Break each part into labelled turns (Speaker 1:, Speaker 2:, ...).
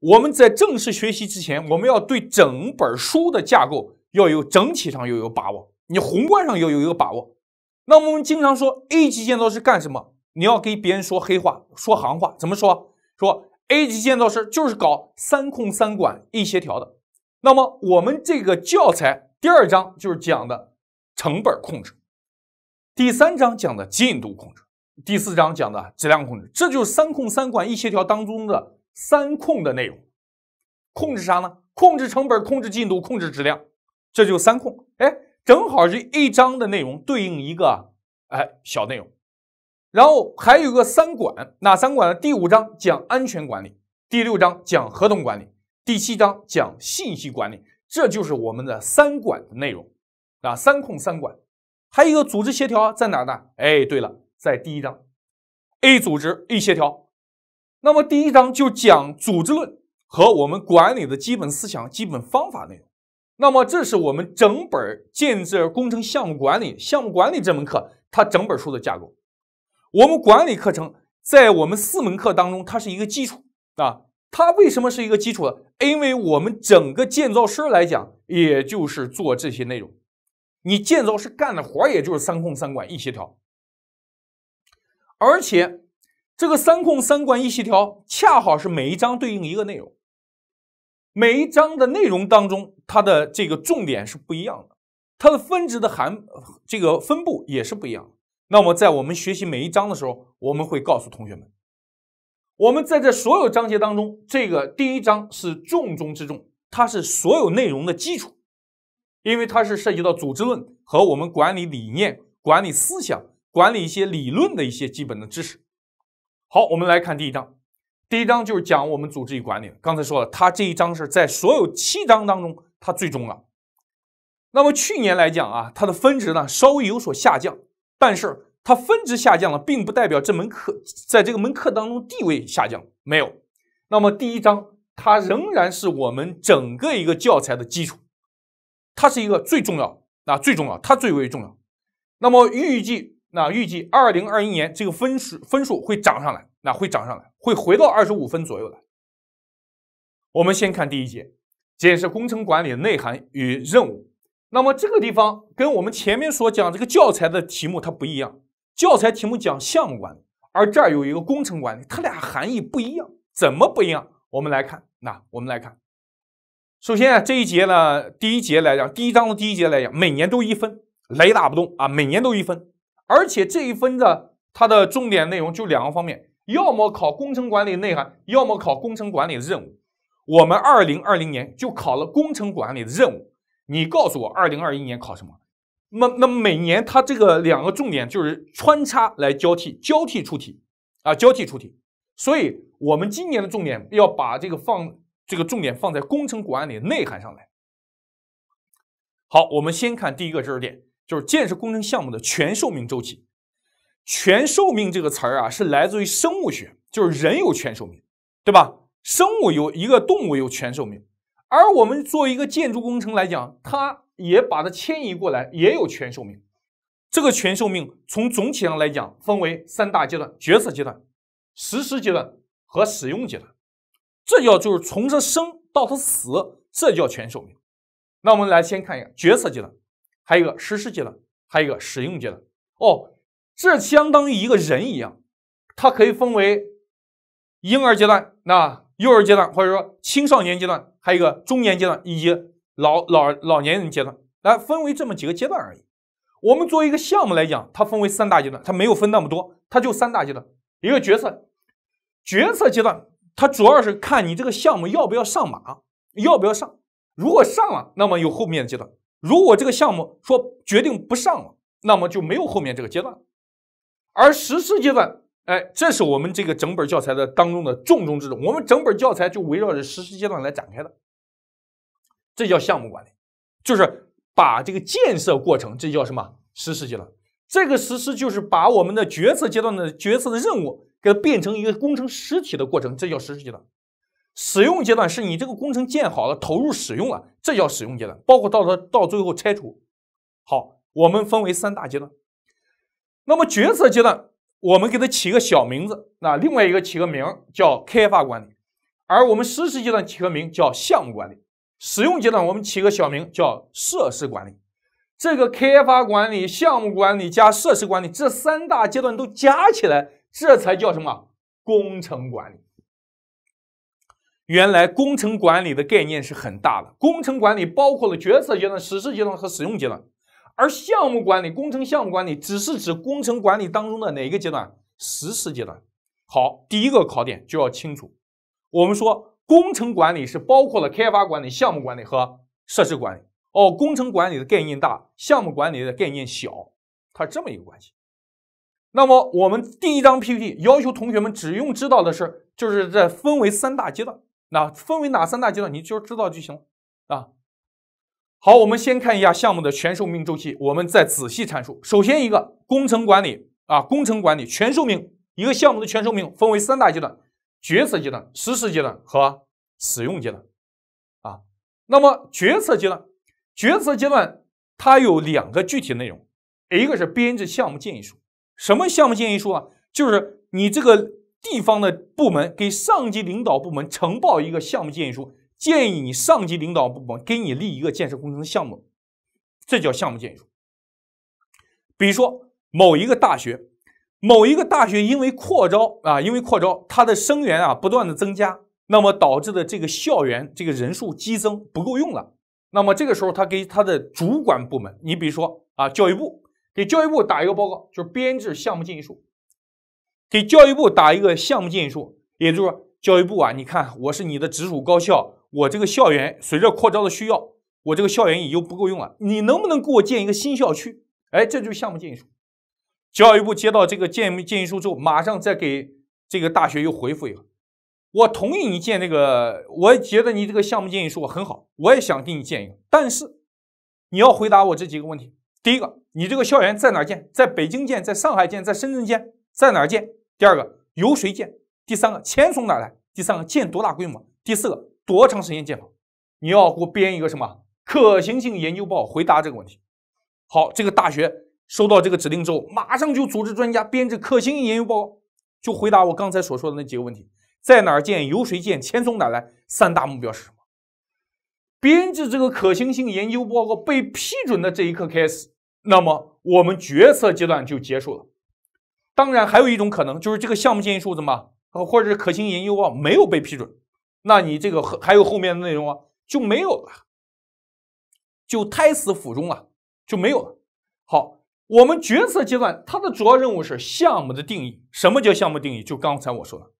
Speaker 1: 我们在正式学习之前，我们要对整本书的架构要有整体上要有把握，你宏观上要有一个把握。那我们经常说 A 级建造师干什么？你要给别人说黑话，说行话，怎么说？说 A 级建造师就是搞三控三管一协调的。那么我们这个教材第二章就是讲的成本控制，第三章讲的进度控制，第四章讲的质量控制，这就是三控三管一协调当中的。三控的内容，控制啥呢？控制成本，控制进度，控制质量，这就三控。哎，正好这一章的内容对应一个哎小内容。然后还有个三管，哪三管呢？第五章讲安全管理，第六章讲合同管理，第七章讲信息管理，这就是我们的三管的内容。啊，三控三管，还有一个组织协调在哪呢？哎，对了，在第一章，A 组织，A 协调。那么第一章就讲组织论和我们管理的基本思想、基本方法内容。那么这是我们整本儿建设工程项目管理、项目管理这门课它整本书的架构。我们管理课程在我们四门课当中，它是一个基础啊。它为什么是一个基础呢？因为我们整个建造师来讲，也就是做这些内容。你建造师干的活儿，也就是三控、三管、一协调，而且。这个三控三管一协调，恰好是每一章对应一个内容。每一章的内容当中，它的这个重点是不一样的，它的分值的含这个分布也是不一样的。那么，在我们学习每一章的时候，我们会告诉同学们，我们在这所有章节当中，这个第一章是重中之重，它是所有内容的基础，因为它是涉及到组织论和我们管理理念、管理思想、管理一些理论的一些基本的知识。好，我们来看第一章。第一章就是讲我们组织与管理。刚才说了，它这一章是在所有七章当中它最重了。那么去年来讲啊，它的分值呢稍微有所下降，但是它分值下降了，并不代表这门课在这个门课当中地位下降。没有。那么第一章它仍然是我们整个一个教材的基础，它是一个最重要，啊最重要，它最为重要。那么预计，那预计二零二一年这个分数分数会涨上来。那会涨上来，会回到二十五分左右的。我们先看第一节，解是工程管理的内涵与任务。那么这个地方跟我们前面所讲这个教材的题目它不一样，教材题目讲项目管理，而这儿有一个工程管理，它俩含义不一样。怎么不一样？我们来看，那我们来看。首先啊，这一节呢，第一节来讲，第一章的第一节来讲，每年都一分，雷打不动啊，每年都一分。而且这一分的它的重点内容就两个方面。要么考工程管理内涵，要么考工程管理的任务。我们二零二零年就考了工程管理的任务。你告诉我二零二一年考什么？那那每年它这个两个重点就是穿插来交替交替出题啊，交替出题。所以我们今年的重点要把这个放这个重点放在工程管理内涵上来。好，我们先看第一个知识点，就是建设工程项目的全寿命周期。全寿命这个词儿啊，是来自于生物学，就是人有全寿命，对吧？生物有一个动物有全寿命，而我们作为一个建筑工程来讲，它也把它迁移过来，也有全寿命。这个全寿命从总体上来讲，分为三大阶段：决策阶段、实施阶段和使用阶段。这叫就是从它生到它死，这叫全寿命。那我们来先看一下决策阶段，还有一个实施阶段，还有一个使用阶段哦。这相当于一个人一样，它可以分为婴儿阶段、那幼儿阶段，或者说青少年阶段，还有一个中年阶段以及老老老年人阶段，来分为这么几个阶段而已。我们作为一个项目来讲，它分为三大阶段，它没有分那么多，它就三大阶段。一个决策，决策阶段，它主要是看你这个项目要不要上马，要不要上。如果上了，那么有后面的阶段；如果这个项目说决定不上了，那么就没有后面这个阶段。而实施阶段，哎，这是我们这个整本教材的当中的重中之重。我们整本教材就围绕着实施阶段来展开的，这叫项目管理，就是把这个建设过程，这叫什么？实施阶段。这个实施就是把我们的决策阶段的决策的任务，给它变成一个工程实体的过程，这叫实施阶段。使用阶段是你这个工程建好了，投入使用了，这叫使用阶段，包括到到到最后拆除。好，我们分为三大阶段。那么决策阶段，我们给它起个小名字；那另外一个起个名叫开发管理，而我们实施阶段起个名叫项目管理，使用阶段我们起个小名叫设施管理。这个开发管理、项目管理加设施管理这三大阶段都加起来，这才叫什么工程管理？原来工程管理的概念是很大的，工程管理包括了决策阶段、实施阶段和使用阶段。而项目管理、工程项目管理只是指工程管理当中的哪个阶段？实施阶段。好，第一个考点就要清楚。我们说工程管理是包括了开发管理、项目管理和设施管理哦。工程管理的概念大，项目管理的概念小，它这么一个关系。那么我们第一张 PPT 要求同学们只用知道的是，就是在分为三大阶段。那分为哪三大阶段，你就知道就行了啊。好，我们先看一下项目的全寿命周期，我们再仔细阐述。首先，一个工程管理啊，工程管理全寿命一个项目的全寿命分为三大阶段：决策阶段、实施阶段和使用阶段。啊，那么决策阶段，决策阶段它有两个具体内容，一个是编制项目建议书。什么项目建议书啊？就是你这个地方的部门给上级领导部门呈报一个项目建议书。建议你上级领导部门给你立一个建设工程项目，这叫项目建议书。比如说某一个大学，某一个大学因为扩招啊，因为扩招，它的生源啊不断的增加，那么导致的这个校园这个人数激增不够用了，那么这个时候他给他的主管部门，你比如说啊教育部，给教育部打一个报告，就是编制项目建议书，给教育部打一个项目建议书，也就是说教育部啊，你看我是你的直属高校。我这个校园随着扩招的需要，我这个校园已经不够用了。你能不能给我建一个新校区？哎，这就是项目建议书。教育部接到这个建建议书之后，马上再给这个大学又回复一个：我同意你建那个，我觉得你这个项目建议书很好，我也想给你建一个。但是你要回答我这几个问题：第一个，你这个校园在哪建？在北京建？在上海建？在深圳建？在哪建？第二个，由谁建？第三个，钱从哪来？第三个，建多大规模？第四个？多长时间建房？你要给我编一个什么可行性研究报告回答这个问题。好，这个大学收到这个指令之后，马上就组织专家编制可行性研究报告，就回答我刚才所说的那几个问题：在哪儿建、由谁建、钱从哪来。三大目标是什么？编制这个可行性研究报告被批准的这一刻开始，那么我们决策阶段就结束了。当然，还有一种可能就是这个项目建议书怎么，或者是可行性研究报告没有被批准。那你这个还有后面的内容啊，就没有了，就胎死腹中了，就没有了。好，我们决策阶段它的主要任务是项目的定义。什么叫项目定义？就刚才我说的，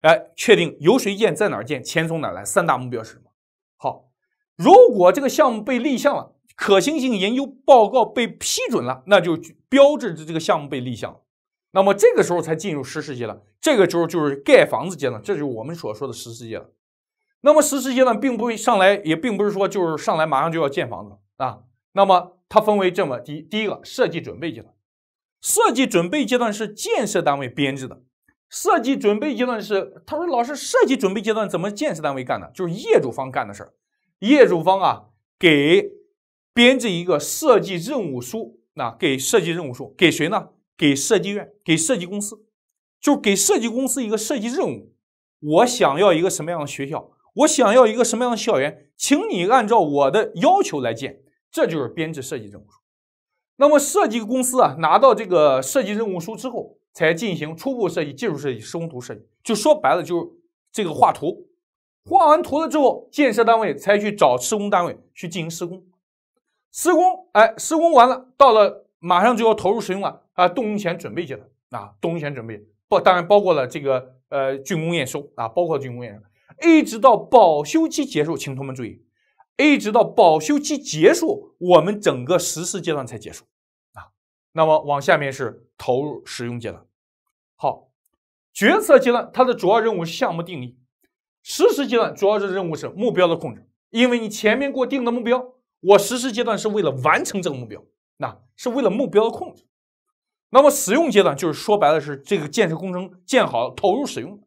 Speaker 1: 哎，确定由谁建，在哪儿建，钱从哪来，三大目标是什么？好，如果这个项目被立项了，可行性研究报告被批准了，那就标志着这个项目被立项了。那么这个时候才进入实施阶段，这个时候就是盖房子阶段，这就是我们所说的实施阶段。那么实施阶段并不上来也并不是说就是上来马上就要建房子啊。那么它分为这么第第一个设计准备阶段，设计准备阶段是建设单位编制的。设计准备阶段是，他说老师，设计准备阶段怎么建设单位干的？就是业主方干的事儿。业主方啊，给编制一个设计任务书，那给设计任务书给谁呢？给设计院，给设计公司，就给设计公司一个设计任务，我想要一个什么样的学校？我想要一个什么样的校园，请你按照我的要求来建，这就是编制设计任务书。那么设计公司啊，拿到这个设计任务书之后，才进行初步设计、技术设计、施工图设计。就说白了，就是这个画图。画完图了之后，建设单位才去找施工单位去进行施工。施工，哎，施工完了，到了马上就要投入使用了啊！动工前准备阶段啊，动工前准备包，当然包括了这个呃竣工验收啊，包括竣工验收。一直到保修期结束，请同学们注意一直到保修期结束，我们整个实施阶段才结束啊。那么往下面是投入使用阶段。好，决策阶段它的主要任务是项目定义，实施阶段主要的任务是目标的控制，因为你前面给我定的目标，我实施阶段是为了完成这个目标，那是为了目标的控制。那么使用阶段就是说白了是这个建设工程建好投入使用。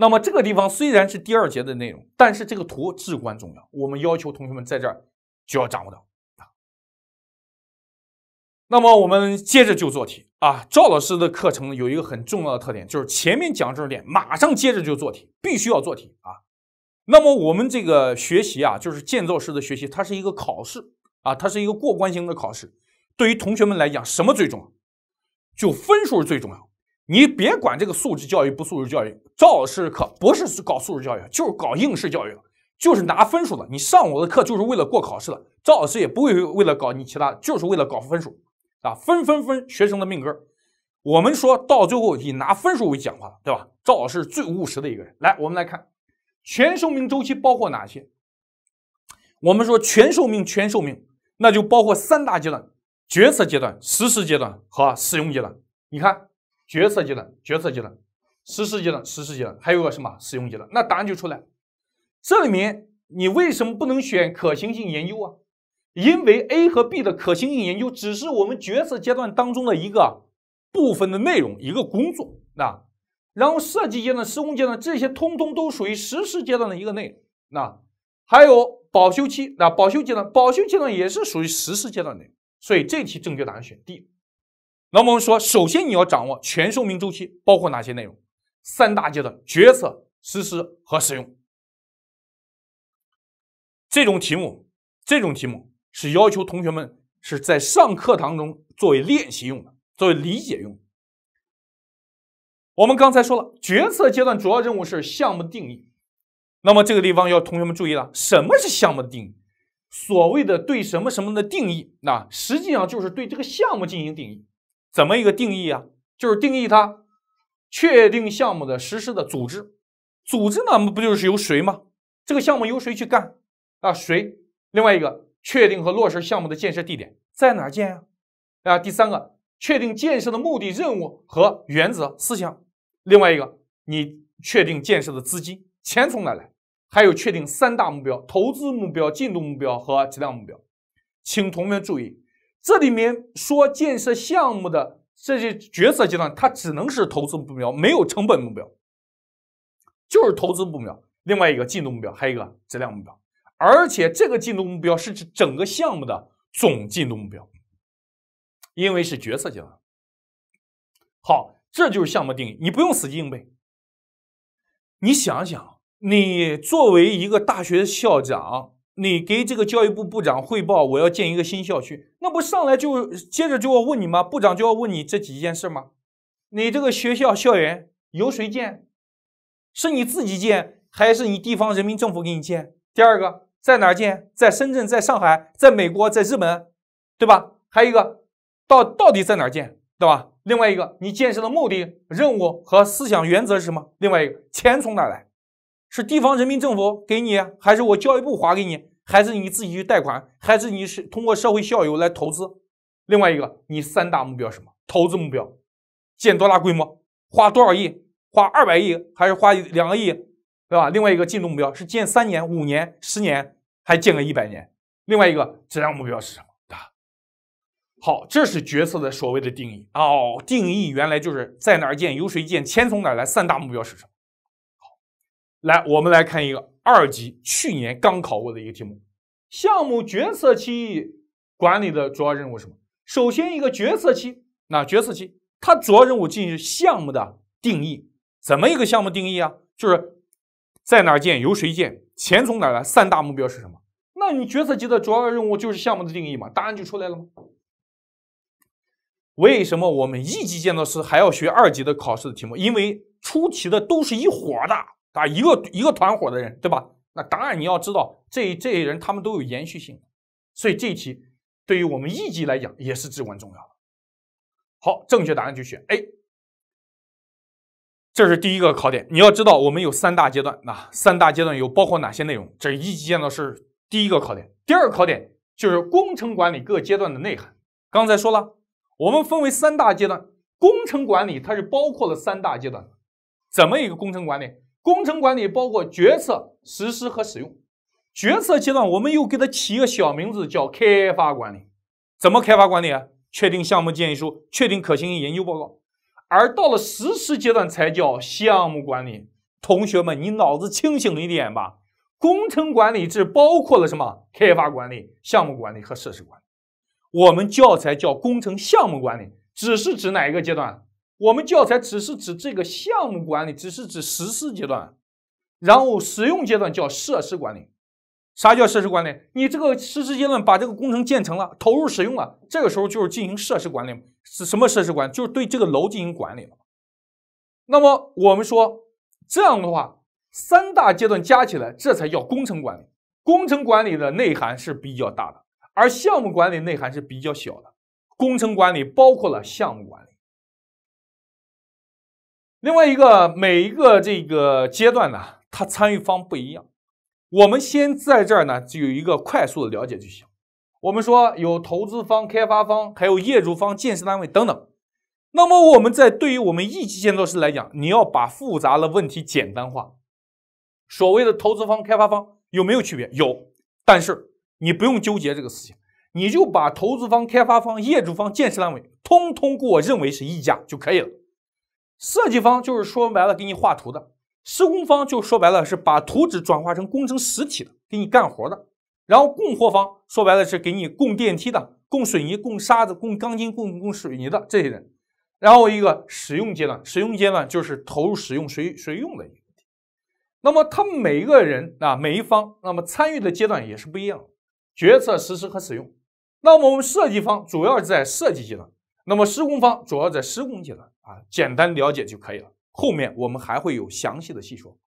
Speaker 1: 那么这个地方虽然是第二节的内容，但是这个图至关重要，我们要求同学们在这儿就要掌握到啊。那么我们接着就做题啊。赵老师的课程有一个很重要的特点，就是前面讲知识点，马上接着就做题，必须要做题啊。那么我们这个学习啊，就是建造师的学习，它是一个考试啊，它是一个过关型的考试。对于同学们来讲，什么最重要？就分数最重要。你别管这个素质教育不素质教育，赵老师课不是搞素质教育，就是搞应试教育，就是拿分数的。你上我的课就是为了过考试的，赵老师也不会为了搞你其他，就是为了搞分数，啊，分分分，学生的命根我们说到最后以拿分数为讲话对吧？赵老师最务实的一个人。来，我们来看，全寿命周期包括哪些？我们说全寿命，全寿命，那就包括三大阶段：决策阶段、实施阶段和使用阶段。你看。决策阶段、决策阶段、实施阶段、实施阶段，还有个什么使用阶段？那答案就出来。这里面你为什么不能选可行性研究啊？因为 A 和 B 的可行性研究只是我们决策阶段当中的一个部分的内容，一个工作。那然后设计阶段、施工阶段这些通通都属于实施阶段的一个内容。那还有保修期，那保修阶段、保修阶段也是属于实施阶段内容。所以这题正确答案选 D。那我们说，首先你要掌握全寿命周期包括哪些内容，三大阶段决策、实施和使用。这种题目，这种题目是要求同学们是在上课堂中作为练习用的，作为理解用。我们刚才说了，决策阶段主要任务是项目定义。那么这个地方要同学们注意了，什么是项目的定义？所谓的对什么什么的定义，那实际上就是对这个项目进行定义。怎么一个定义啊？就是定义它，确定项目的实施的组织，组织呢不不就是由谁吗？这个项目由谁去干啊？谁？另外一个，确定和落实项目的建设地点，在哪建啊？啊，第三个，确定建设的目的、任务和原则思想。另外一个，你确定建设的资金，钱从哪来？还有确定三大目标：投资目标、进度目标和质量目标。请同学们注意。这里面说建设项目的这些决策阶段，它只能是投资目标，没有成本目标，就是投资目标。另外一个进度目标，还有一个质量目标，而且这个进度目标是指整个项目的总进度目标，因为是决策阶段。好，这就是项目定义，你不用死记硬背，你想想，你作为一个大学校长。你给这个教育部部长汇报，我要建一个新校区，那不上来就接着就要问你吗？部长就要问你这几件事吗？你这个学校校园由谁建？是你自己建还是你地方人民政府给你建？第二个，在哪儿建？在深圳、在上海、在美国、在日本，对吧？还有一个到到底在哪儿建，对吧？另外一个，你建设的目的、任务和思想原则是什么？另外一个，钱从哪来？是地方人民政府给你，还是我教育部划给你？还是你自己去贷款，还是你是通过社会校友来投资？另外一个，你三大目标什么？投资目标，建多大规模？花多少亿？花二百亿还是花两个亿，对吧？另外一个进度目标是建三年、五年、十年，还建个一百年？另外一个质量目标是什么？啊？好，这是决策的所谓的定义啊。定义原来就是在哪儿建，由谁建，钱从哪儿来？三大目标是什么？好，来我们来看一个。二级去年刚考过的一个题目，项目决策期管理的主要任务是什么？首先，一个决策期，那决策期它主要任务进行项目的定义。怎么一个项目定义啊？就是在哪儿建，由谁建，钱从哪儿来，三大目标是什么？那你决策期的主要任务就是项目的定义嘛？答案就出来了吗？为什么我们一级建造师还要学二级的考试的题目？因为出题的都是一伙的。啊，一个一个团伙的人，对吧？那当然你要知道，这这些人他们都有延续性，所以这一题对于我们一级来讲也是至关重要的。好，正确答案就选 A。这是第一个考点，你要知道我们有三大阶段，那三大阶段有包括哪些内容？这一级建造是第一个考点，第二个考点就是工程管理各阶段的内涵。刚才说了，我们分为三大阶段，工程管理它是包括了三大阶段，怎么一个工程管理？工程管理包括决策、实施和使用。决策阶段，我们又给它起一个小名字，叫开发管理。怎么开发管理？啊？确定项目建议书，确定可行性研究报告。而到了实施阶段，才叫项目管理。同学们，你脑子清醒一点吧。工程管理这包括了什么？开发管理、项目管理和设施管理。我们教材叫工程项目管理，只是指哪一个阶段？我们教材只是指这个项目管理，只是指实施阶段，然后使用阶段叫设施管理。啥叫设施管理？你这个实施阶段把这个工程建成了，投入使用了，这个时候就是进行设施管理，是什么设施管？就是对这个楼进行管理了。那么我们说这样的话，三大阶段加起来，这才叫工程管理。工程管理的内涵是比较大的，而项目管理内涵是比较小的。工程管理包括了项目管理。另外一个，每一个这个阶段呢，它参与方不一样。我们先在这儿呢，就有一个快速的了解就行。我们说有投资方、开发方，还有业主方、建设单位等等。那么我们在对于我们一级建造师来讲，你要把复杂的问题简单化。所谓的投资方、开发方有没有区别？有，但是你不用纠结这个事情，你就把投资方、开发方、业主方、建设单位通通给我认为是一家就可以了。设计方就是说白了给你画图的，施工方就说白了是把图纸转化成工程实体的，给你干活的。然后供货方说白了是给你供电梯的、供水泥、供沙子、供钢筋、供供水泥的这些人。然后一个使用阶段，使用阶段就是投入使用谁谁用的一个问题。那么他们每一个人啊，每一方，那么参与的阶段也是不一样的，决策、实施和使用。那么我们设计方主要在设计阶段，那么施工方主要在施工阶段。啊，简单了解就可以了。后面我们还会有详细的细说。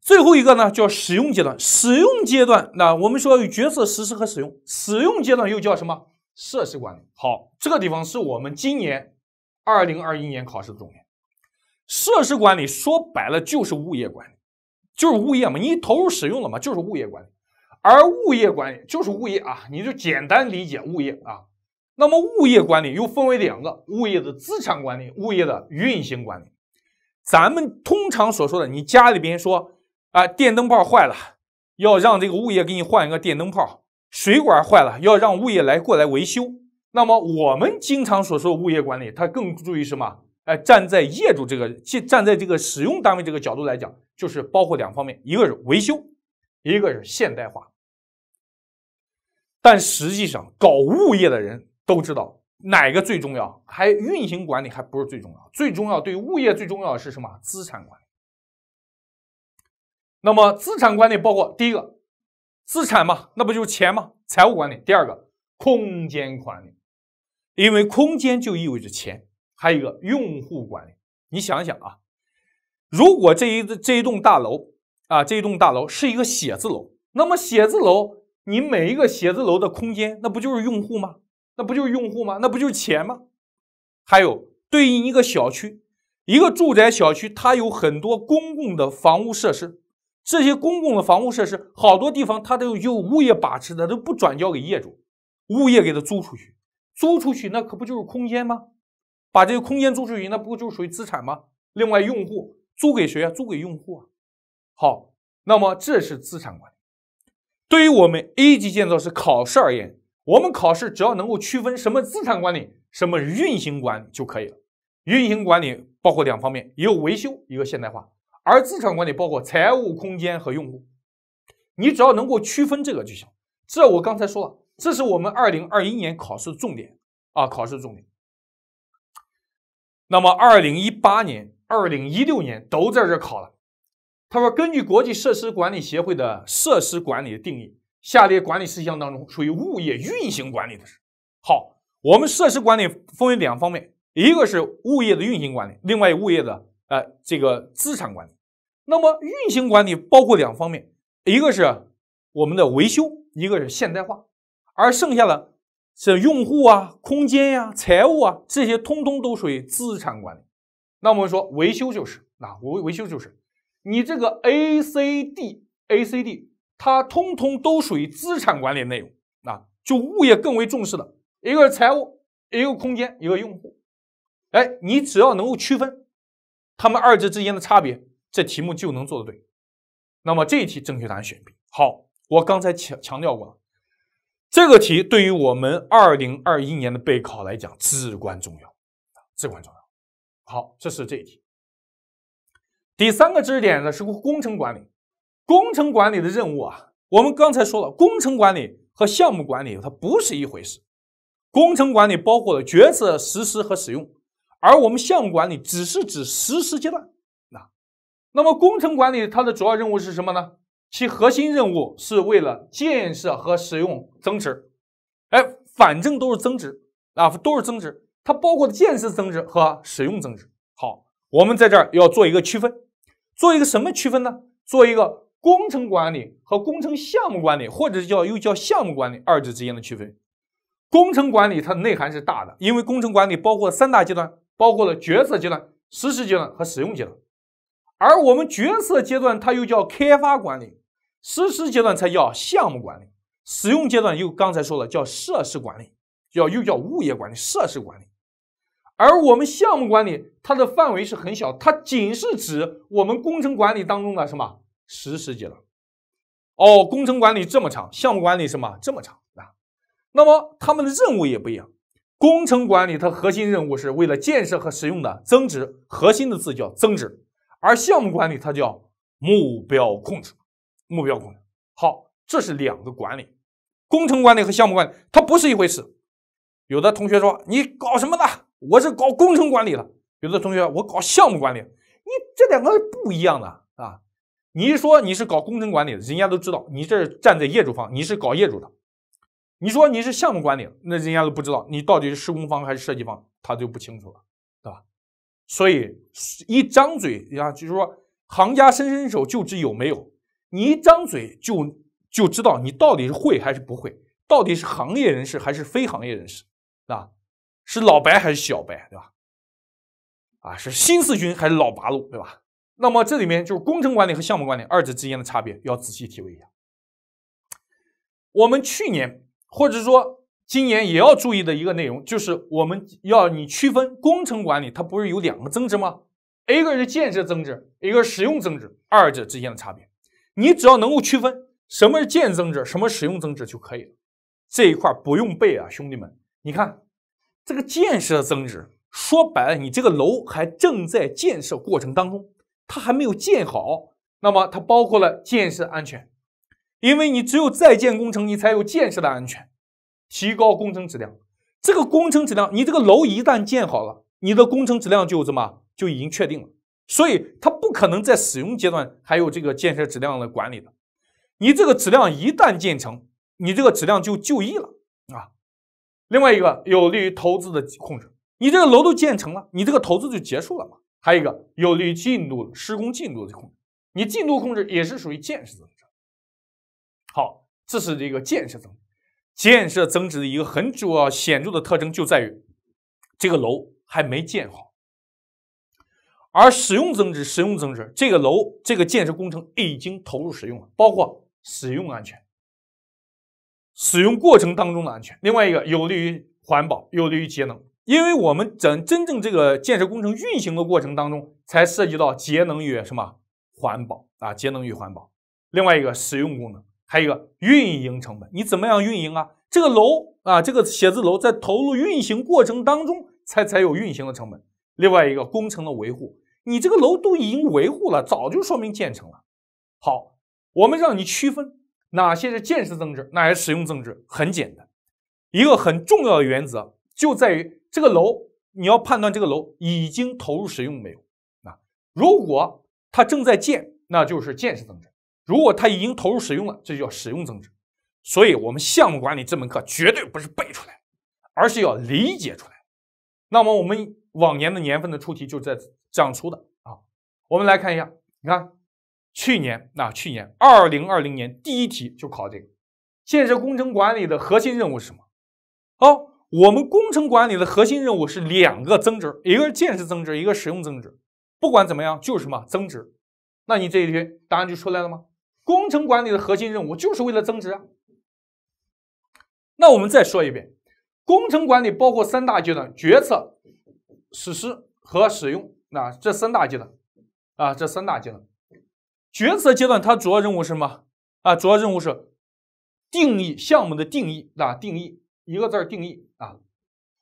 Speaker 1: 最后一个呢，叫使用阶段。使用阶段，那我们说有决策、实施和使用。使用阶段又叫什么？设施管理。好，这个地方是我们今年二零二一年考试的重点。设施管理说白了就是物业管理，就是物业嘛，你投入使用了嘛，就是物业管理。而物业管理就是物业啊，你就简单理解物业啊。那么，物业管理又分为两个：物业的资产管理，物业的运行管理。咱们通常所说的，你家里边说，啊，电灯泡坏了，要让这个物业给你换一个电灯泡；水管坏了，要让物业来过来维修。那么，我们经常所说的物业管理，它更注意什么？哎，站在业主这个，站在这个使用单位这个角度来讲，就是包括两方面：一个是维修，一个是现代化。但实际上，搞物业的人。都知道哪个最重要？还运行管理还不是最重要，最重要对物业最重要的是什么？资产管理。那么资产管理包括第一个，资产嘛，那不就是钱吗？财务管理。第二个，空间管理，因为空间就意味着钱。还有一个用户管理。你想想啊，如果这一这一栋大楼啊，这一栋大楼是一个写字楼，那么写字楼你每一个写字楼的空间，那不就是用户吗？那不就是用户吗？那不就是钱吗？还有，对应一个小区，一个住宅小区，它有很多公共的房屋设施，这些公共的房屋设施，好多地方它都有物业把持的，都不转交给业主，物业给它租出去，租出去那可不就是空间吗？把这个空间租出去，那不就属于资产吗？另外，用户租给谁啊？租给用户啊。好，那么这是资产管理。对于我们 A 级建造师考试而言。我们考试只要能够区分什么资产管理，什么运行管理就可以了。运行管理包括两方面，也有维修，一个现代化；而资产管理包括财务空间和用户。你只要能够区分这个就行。这我刚才说了，这是我们二零二一年考试重点啊，考试重点。那么二零一八年、二零一六年都在这考了。他说，根据国际设施管理协会的设施管理的定义。下列管理事项当中，属于物业运行管理的是。好，我们设施管理分为两方面，一个是物业的运行管理，另外物业的呃这个资产管理。那么运行管理包括两方面，一个是我们的维修，一个是现代化，而剩下的是用户啊、空间呀、财务啊这些，通通都属于资产管理。那我们说维修就是，那维维修就是，你这个 A C D A C D。它通通都属于资产管理内容，啊，就物业更为重视的一个是财务，一个空间，一个用户。哎，你只要能够区分他们二者之间的差别，这题目就能做得对。那么这一题正确答案选 B。好，我刚才强强调过了，这个题对于我们二零二一年的备考来讲至关重要，至关重要。好，这是这一题。第三个知识点呢是工程管理。工程管理的任务啊，我们刚才说了，工程管理和项目管理它不是一回事。工程管理包括了决策、实施和使用，而我们项目管理只是指实施阶段。那，那么工程管理它的主要任务是什么呢？其核心任务是为了建设和使用增值。哎，反正都是增值啊，都是增值。它包括的建设增值和使用增值。好，我们在这儿要做一个区分，做一个什么区分呢？做一个。工程管理和工程项目管理，或者叫又叫项目管理，二者之间的区分。工程管理它的内涵是大的，因为工程管理包括三大阶段，包括了决策阶段、实施阶段和使用阶段。而我们决策阶段，它又叫开发管理；实施阶段才叫项目管理；使用阶段又刚才说了叫设施管理，叫又叫物业管理设施管理。而我们项目管理它的范围是很小，它仅是指我们工程管理当中的什么？十十几了，哦，工程管理这么长，项目管理什么这么长啊？那么他们的任务也不一样。工程管理它核心任务是为了建设和使用的增值，核心的字叫增值。而项目管理它叫目标控制，目标控制。好，这是两个管理，工程管理和项目管理，它不是一回事。有的同学说你搞什么的？我是搞工程管理的。有的同学我搞项目管理，你这两个不一样的。你一说你是搞工程管理的，人家都知道你这站在业主方，你是搞业主的。你说你是项目管理，那人家都不知道你到底是施工方还是设计方，他就不清楚了，对吧？所以一张嘴呀，就是说行家伸伸手就知有没有，你一张嘴就就知道你到底是会还是不会，到底是行业人士还是非行业人士，啊，是老白还是小白，对吧？啊，是新四军还是老八路，对吧？那么这里面就是工程管理和项目管理二者之间的差别，要仔细体会一下。我们去年或者说今年也要注意的一个内容，就是我们要你区分工程管理，它不是有两个增值吗？一个是建设增值，一个是使用增值，二者之间的差别。你只要能够区分什么是建增值，什么使用增值就可以了。这一块不用背啊，兄弟们。你看这个建设增值，说白了，你这个楼还正在建设过程当中。它还没有建好，那么它包括了建设安全，因为你只有在建工程，你才有建设的安全，提高工程质量。这个工程质量，你这个楼一旦建好了，你的工程质量就什么就已经确定了，所以它不可能在使用阶段还有这个建设质量的管理的。你这个质量一旦建成，你这个质量就就义了啊。另外一个有利于投资的控制，你这个楼都建成了，你这个投资就结束了嘛？还有一个有利于进度施工进度的控制，你进度控制也是属于建设增值。好，这是这个建设增值。建设增值的一个很主要、显著的特征就在于这个楼还没建好，而使用增值、使用增值，这个楼这个建设工程已经投入使用了，包括使用安全、使用过程当中的安全。另外一个有利于环保，有利于节能。因为我们真真正这个建设工程运行的过程当中，才涉及到节能与什么环保啊，节能与环保。另外一个使用功能，还有一个运营成本，你怎么样运营啊？这个楼啊，这个写字楼在投入运行过程当中，才才有运行的成本。另外一个工程的维护，你这个楼都已经维护了，早就说明建成了。好，我们让你区分哪些是建设增值，哪些使用增值。很简单，一个很重要的原则就在于。这个楼，你要判断这个楼已经投入使用没有？啊，如果它正在建，那就是建设增值；如果它已经投入使用了，这就叫使用增值。所以，我们项目管理这门课绝对不是背出来，而是要理解出来。那么，我们往年的年份的出题就在这样出的啊。我们来看一下，你看去年，那去年二零二零年第一题就考这个：建设工程管理的核心任务是什么？好。我们工程管理的核心任务是两个增值，一个是建设增值，一个使用增值。不管怎么样，就是什么增值。那你这一题答案就出来了吗？工程管理的核心任务就是为了增值啊。那我们再说一遍，工程管理包括三大阶段：决策、实施和使用。那这三大阶段，啊，这三大阶段，决策阶段它主要任务是什么？啊，主要任务是定义项目的定义啊，定义。一个字儿定义啊，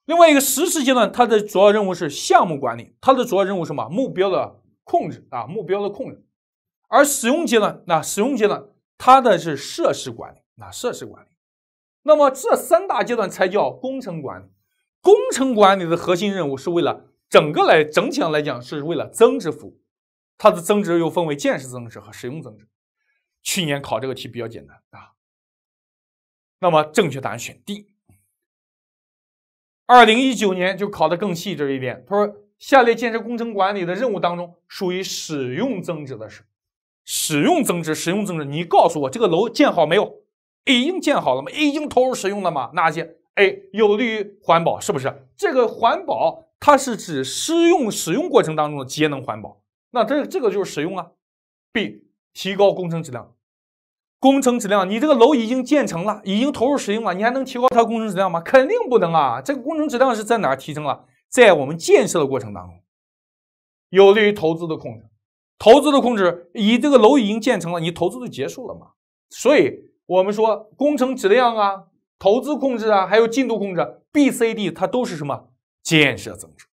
Speaker 1: 另外一个实施阶段，它的主要任务是项目管理，它的主要任务什么？目标的控制啊，目标的控制。而使用阶段，那使用阶段它的是设施管理，那设施管理。那么这三大阶段才叫工程管理。工程管理的核心任务是为了整个来整体上来讲是为了增值服务，它的增值又分为建设增值和使用增值。去年考这个题比较简单啊，那么正确答案选 D。二零一九年就考的更细致一点。他说，下列建设工程管理的任务当中，属于使用增值的是，使用增值，使用增值。你告诉我，这个楼建好没有？已经建好了吗？已经投入使用了吗？哪些？A，有利于环保，是不是？这个环保它是指施用使用过程当中的节能环保。那这这个就是使用啊。B，提高工程质量。工程质量，你这个楼已经建成了，已经投入使用了，你还能提高它工程质量吗？肯定不能啊！这个工程质量是在哪儿提升了？在我们建设的过程当中，有利于投资的控制。投资的控制，以这个楼已经建成了，你投资就结束了嘛？所以，我们说工程质量啊，投资控制啊，还有进度控制，B、C、D 它都是什么建设增值。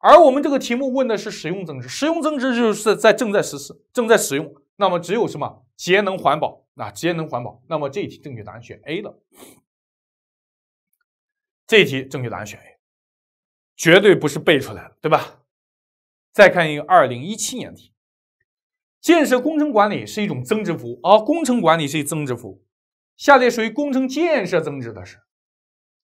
Speaker 1: 而我们这个题目问的是使用增值，使用增值就是在正在实施、正在使用，那么只有什么节能环保？那节能环保，那么这一题正确答案选 A 了。这一题正确答案选 A，绝对不是背出来的，对吧？再看一个2017年题：建设工程管理是一种增值服务，而工程管理是一增值服务。下列属于工程建设增值的是？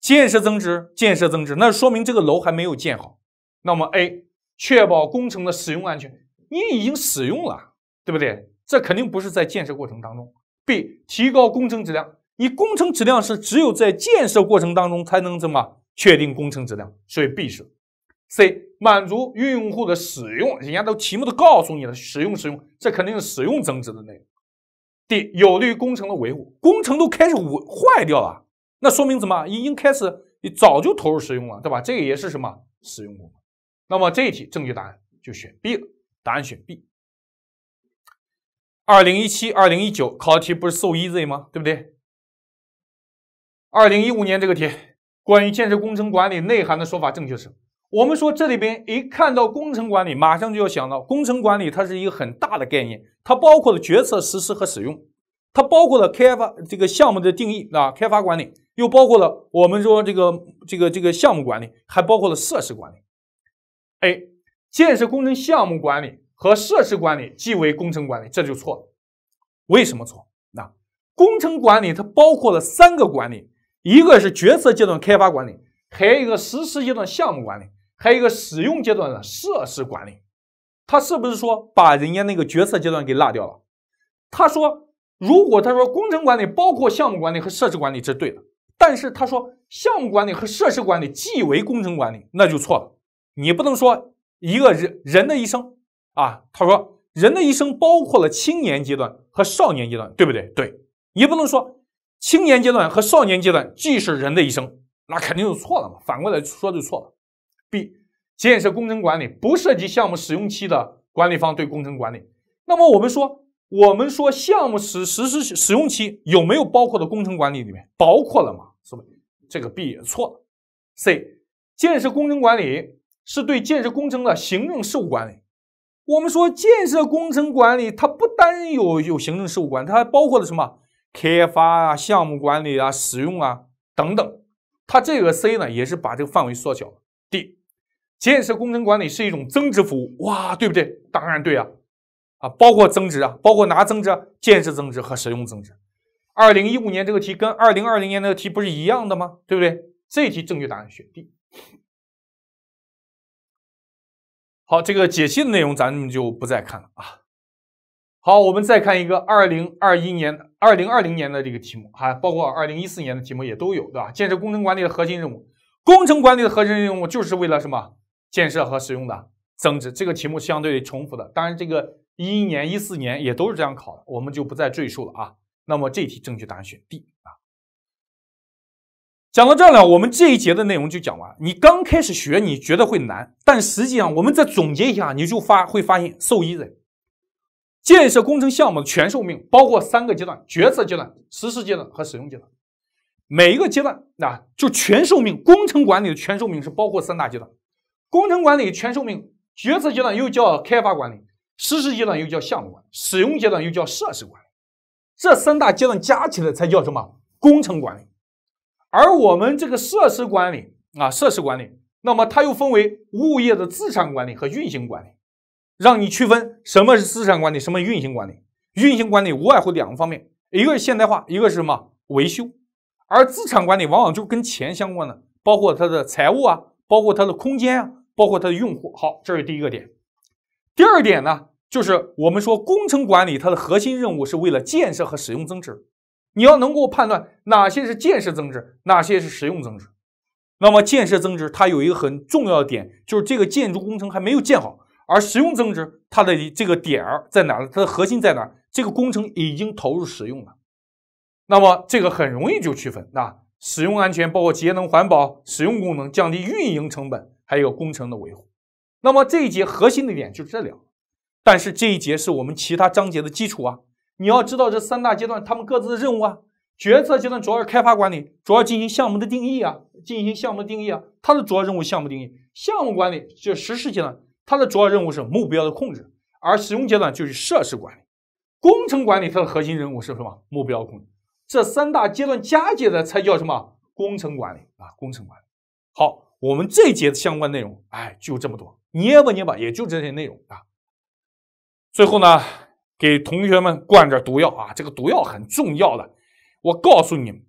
Speaker 1: 建设增值，建设增值，那说明这个楼还没有建好。那么 A，确保工程的使用安全，你已经使用了，对不对？这肯定不是在建设过程当中。B 提高工程质量，你工程质量是只有在建设过程当中才能怎么确定工程质量，所以 B 是 C 满足用户的使用，人家都题目都告诉你了，使用使用，这肯定是使用增值的内容。D 有利于工程的维护，工程都开始坏掉了，那说明什么？已经开始早就投入使用了，对吧？这个也是什么使用功能？那么这一题正确答案就选 B 了，答案选 B。二零一七、二零一九考的题不是 so easy 吗？对不对？二零一五年这个题，关于建设工程管理内涵的说法正确是？我们说这里边一看到工程管理，马上就要想到工程管理它是一个很大的概念，它包括了决策、实施和使用，它包括了开发这个项目的定义啊，开发管理又包括了我们说这个这个这个项目管理，还包括了设施管理。A. 建设工程项目管理。和设施管理即为工程管理，这就错了。为什么错？那工程管理它包括了三个管理，一个是决策阶段开发管理，还有一个实施阶段项目管理，还有一个使用阶段的设施管理。他是不是说把人家那个决策阶段给落掉了？他说，如果他说工程管理包括项目管理和设施管理是对的，但是他说项目管理和设施管理即为工程管理，那就错了。你不能说一个人人的一生。啊，他说人的一生包括了青年阶段和少年阶段，对不对？对，也不能说青年阶段和少年阶段既是人的一生，那肯定就错了嘛。反过来说就错了。B，建设工程管理不涉及项目使用期的管理方对工程管理。那么我们说，我们说项目实实施使用期有没有包括到工程管理里面？包括了嘛？是吧？这个 B 也错了。C，建设工程管理是对建设工程的行政事务管理。我们说建设工程管理，它不单有有行政事务管，它还包括了什么开发啊、项目管理啊、使用啊等等。它这个 C 呢，也是把这个范围缩小了。D 建设工程管理是一种增值服务，哇，对不对？当然对啊，啊，包括增值啊，包括拿增值、建设增值和使用增值。二零一五年这个题跟二零二零年那个题不是一样的吗？对不对？这题正确答案选 D。好，这个解析的内容咱们就不再看了啊。好，我们再看一个二零二一年、二零二零年的这个题目，还包括二零一四年的题目也都有，对吧？建设工程管理的核心任务，工程管理的核心任务就是为了什么？建设和使用的增值。这个题目相对重复的，当然这个一一年、一四年也都是这样考的，我们就不再赘述了啊。那么这题正确答案选 D 啊。讲到这儿了，我们这一节的内容就讲完。你刚开始学，你觉得会难，但实际上我们再总结一下，你就发会发现受益人。建设工程项目的全寿命包括三个阶段：决策阶段、实施阶段和使用阶段。每一个阶段，那就全寿命工程管理的全寿命是包括三大阶段。工程管理全寿命，决策阶段又叫开发管理，实施阶段又叫项目管，理，使用阶段又叫设施管理。这三大阶段加起来才叫什么工程管理？而我们这个设施管理啊，设施管理，那么它又分为物业的资产管理和运行管理，让你区分什么是资产管理，什么运行管理。运行管理无外乎两个方面，一个是现代化，一个是什么维修。而资产管理往往就跟钱相关的，包括它的财务啊，包括它的空间啊，包括它的用户。好，这是第一个点。第二点呢，就是我们说工程管理，它的核心任务是为了建设和使用增值。你要能够判断哪些是建设增值，哪些是使用增值。那么建设增值它有一个很重要的点，就是这个建筑工程还没有建好；而使用增值它的这个点儿在哪它的核心在哪？这个工程已经投入使用了。那么这个很容易就区分啊。使用安全包括节能环保、使用功能、降低运营成本，还有工程的维护。那么这一节核心的点就是这两，但是这一节是我们其他章节的基础啊。你要知道这三大阶段他们各自的任务啊，决策阶段主要是开发管理，主要进行项目的定义啊，进行项目的定义啊，它的主要任务项目定义、项目管理就实施阶段，它的主要任务是目标的控制，而使用阶段就是设施管理、工程管理它的核心任务是什么？目标控制。这三大阶段加起来才叫什么工程管理啊？工程管理。好，我们这一节的相关内容，哎，就这么多，捏吧捏吧，也就这些内容啊。最后呢。给同学们灌点毒药啊！这个毒药很重要的。我告诉你们，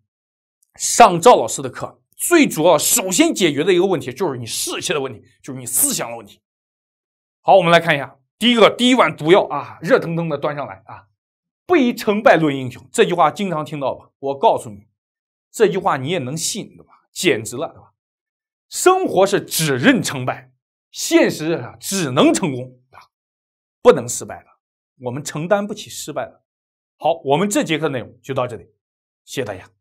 Speaker 1: 上赵老师的课，最主要首先解决的一个问题就是你士气的问题，就是你思想的问题。好，我们来看一下，第一个第一碗毒药啊，热腾腾的端上来啊！不以成败论英雄，这句话经常听到吧？我告诉你，这句话你也能信对吧？简直了对吧？生活是只认成败，现实啊只能成功啊，不能失败的。我们承担不起失败了。好，我们这节课内容就到这里，谢谢大家。